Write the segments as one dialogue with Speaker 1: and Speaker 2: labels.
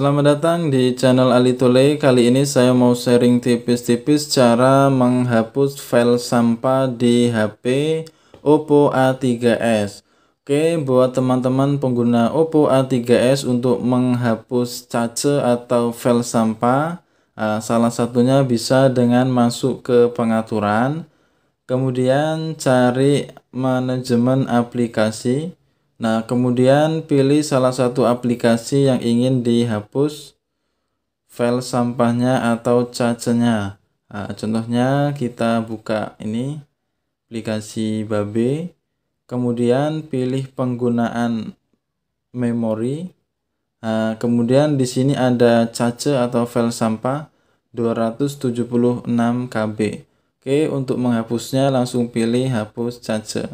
Speaker 1: Selamat datang di channel Ali Tule. Kali ini saya mau sharing tipis-tipis cara menghapus file sampah di HP Oppo A3s. Oke, buat teman-teman pengguna Oppo A3s untuk menghapus cache atau file sampah, eh, salah satunya bisa dengan masuk ke pengaturan, kemudian cari manajemen aplikasi. Nah, kemudian pilih salah satu aplikasi yang ingin dihapus file sampahnya atau cacenya. Nah, contohnya kita buka ini aplikasi Babe, kemudian pilih penggunaan memori. Nah, kemudian di sini ada cache atau file sampah 276 KB. Oke, untuk menghapusnya langsung pilih hapus cache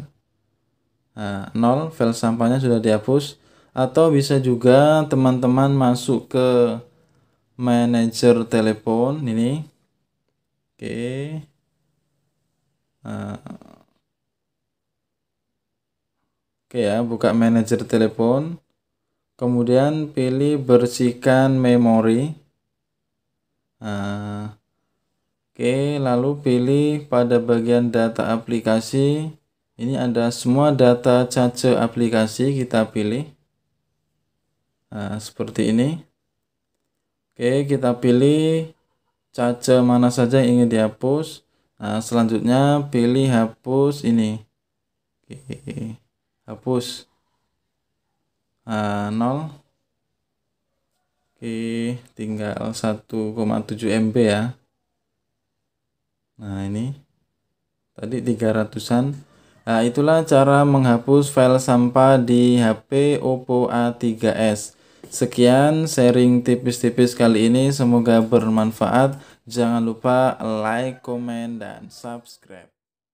Speaker 1: Eh, nol file sampahnya sudah dihapus atau bisa juga teman-teman masuk ke manager telepon ini oke eh, oke ya buka manager telepon kemudian pilih bersihkan memori eh, oke lalu pilih pada bagian data aplikasi ini ada semua data cache aplikasi kita pilih nah, seperti ini oke kita pilih cache mana saja yang ingin dihapus nah selanjutnya pilih hapus ini oke hapus nah, 0 Oke, tinggal 1,7 MB ya. Nah, ini tadi 300-an. Nah, itulah cara menghapus file sampah di HP Oppo A3s. Sekian sharing tipis-tipis kali ini, semoga bermanfaat. Jangan lupa like, comment, dan subscribe.